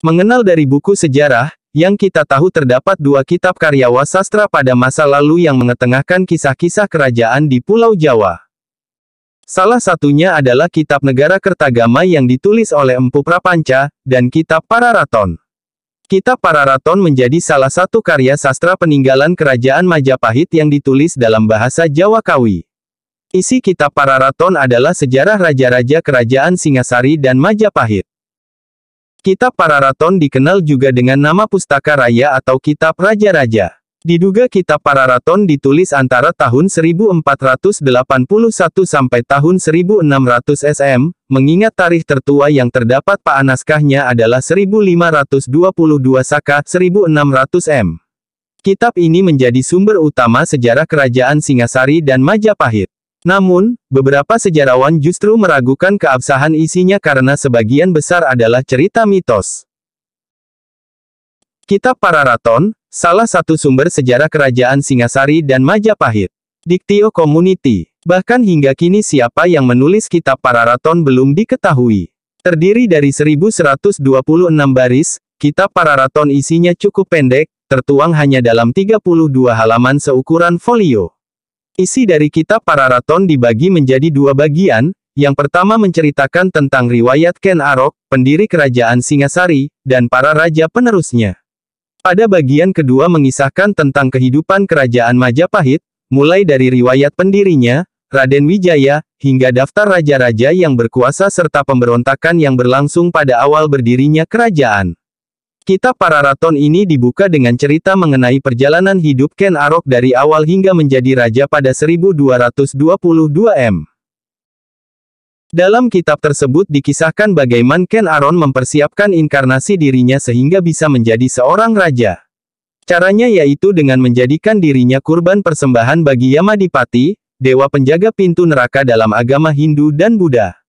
Mengenal dari buku sejarah, yang kita tahu terdapat dua kitab karya sastra pada masa lalu yang mengetengahkan kisah-kisah kerajaan di Pulau Jawa. Salah satunya adalah Kitab Negara Kertagama yang ditulis oleh Empu Prapanca, dan Kitab Pararaton. Kitab Pararaton menjadi salah satu karya sastra peninggalan Kerajaan Majapahit yang ditulis dalam bahasa Jawa Kawi. Isi Kitab Pararaton adalah sejarah raja-raja Kerajaan Singasari dan Majapahit. Kitab Pararaton dikenal juga dengan nama Pustaka Raya atau Kitab Raja-Raja. Diduga kitab Pararaton ditulis antara tahun 1481 sampai tahun 1600 SM, mengingat tarikh tertua yang terdapat pak naskahnya adalah 1522 Saka 1600 M. Kitab ini menjadi sumber utama sejarah kerajaan Singasari dan Majapahit. Namun, beberapa sejarawan justru meragukan keabsahan isinya karena sebagian besar adalah cerita mitos. Kitab Pararaton, salah satu sumber sejarah kerajaan Singasari dan Majapahit. Diktio Community. Bahkan hingga kini siapa yang menulis kitab Pararaton belum diketahui. Terdiri dari 1126 baris, kitab Pararaton isinya cukup pendek, tertuang hanya dalam 32 halaman seukuran folio. Isi dari kitab Pararaton dibagi menjadi dua bagian, yang pertama menceritakan tentang riwayat Ken Arok, pendiri kerajaan Singasari, dan para raja penerusnya. Pada bagian kedua mengisahkan tentang kehidupan kerajaan Majapahit, mulai dari riwayat pendirinya, Raden Wijaya, hingga daftar raja-raja yang berkuasa serta pemberontakan yang berlangsung pada awal berdirinya kerajaan. Kitab Pararaton ini dibuka dengan cerita mengenai perjalanan hidup Ken Arok dari awal hingga menjadi raja pada 1222 M. Dalam kitab tersebut dikisahkan bagaimana Ken Aron mempersiapkan inkarnasi dirinya sehingga bisa menjadi seorang raja. Caranya yaitu dengan menjadikan dirinya kurban persembahan bagi Yamadipati, dewa penjaga pintu neraka dalam agama Hindu dan Buddha.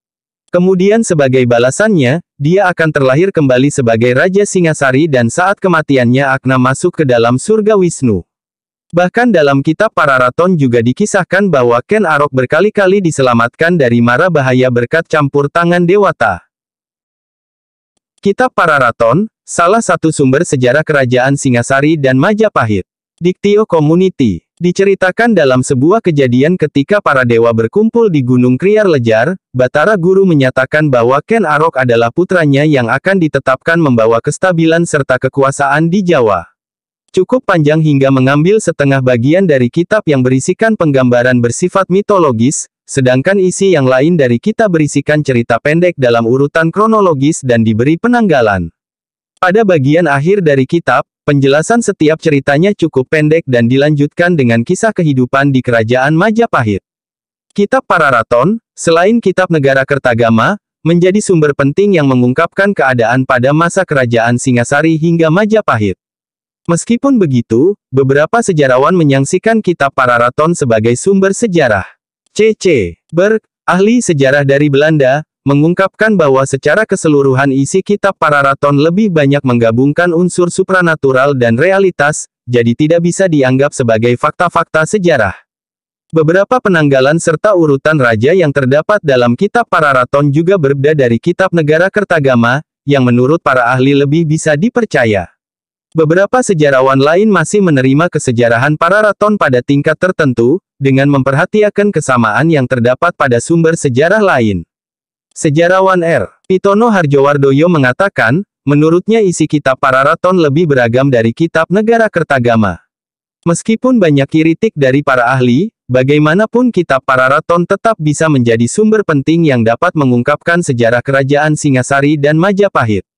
Kemudian sebagai balasannya, dia akan terlahir kembali sebagai Raja Singasari dan saat kematiannya Akna masuk ke dalam surga Wisnu. Bahkan dalam kitab Pararaton juga dikisahkan bahwa Ken Arok berkali-kali diselamatkan dari mara bahaya berkat campur tangan Dewata. Kitab Pararaton, salah satu sumber sejarah kerajaan Singasari dan Majapahit. Diktio Community Diceritakan dalam sebuah kejadian ketika para dewa berkumpul di Gunung Kriar Lejar, Batara Guru menyatakan bahwa Ken Arok adalah putranya yang akan ditetapkan membawa kestabilan serta kekuasaan di Jawa. Cukup panjang hingga mengambil setengah bagian dari kitab yang berisikan penggambaran bersifat mitologis, sedangkan isi yang lain dari kitab berisikan cerita pendek dalam urutan kronologis dan diberi penanggalan. Pada bagian akhir dari kitab, Penjelasan setiap ceritanya cukup pendek dan dilanjutkan dengan kisah kehidupan di Kerajaan Majapahit. Kitab Pararaton, selain kitab negara Kertagama, menjadi sumber penting yang mengungkapkan keadaan pada masa Kerajaan Singasari hingga Majapahit. Meskipun begitu, beberapa sejarawan menyaksikan kitab Pararaton sebagai sumber sejarah. C.C. Berg, ahli sejarah dari Belanda, mengungkapkan bahwa secara keseluruhan isi kitab Pararaton lebih banyak menggabungkan unsur supranatural dan realitas, jadi tidak bisa dianggap sebagai fakta-fakta sejarah. Beberapa penanggalan serta urutan raja yang terdapat dalam kitab Pararaton juga berbeda dari kitab negara Kertagama, yang menurut para ahli lebih bisa dipercaya. Beberapa sejarawan lain masih menerima kesejarahan Pararaton pada tingkat tertentu, dengan memperhatikan kesamaan yang terdapat pada sumber sejarah lain. Sejarawan R. Pitono Harjowardoyo mengatakan, menurutnya isi kitab Pararaton lebih beragam dari kitab negara Kertagama. Meskipun banyak kritik dari para ahli, bagaimanapun kitab Pararaton tetap bisa menjadi sumber penting yang dapat mengungkapkan sejarah kerajaan Singasari dan Majapahit.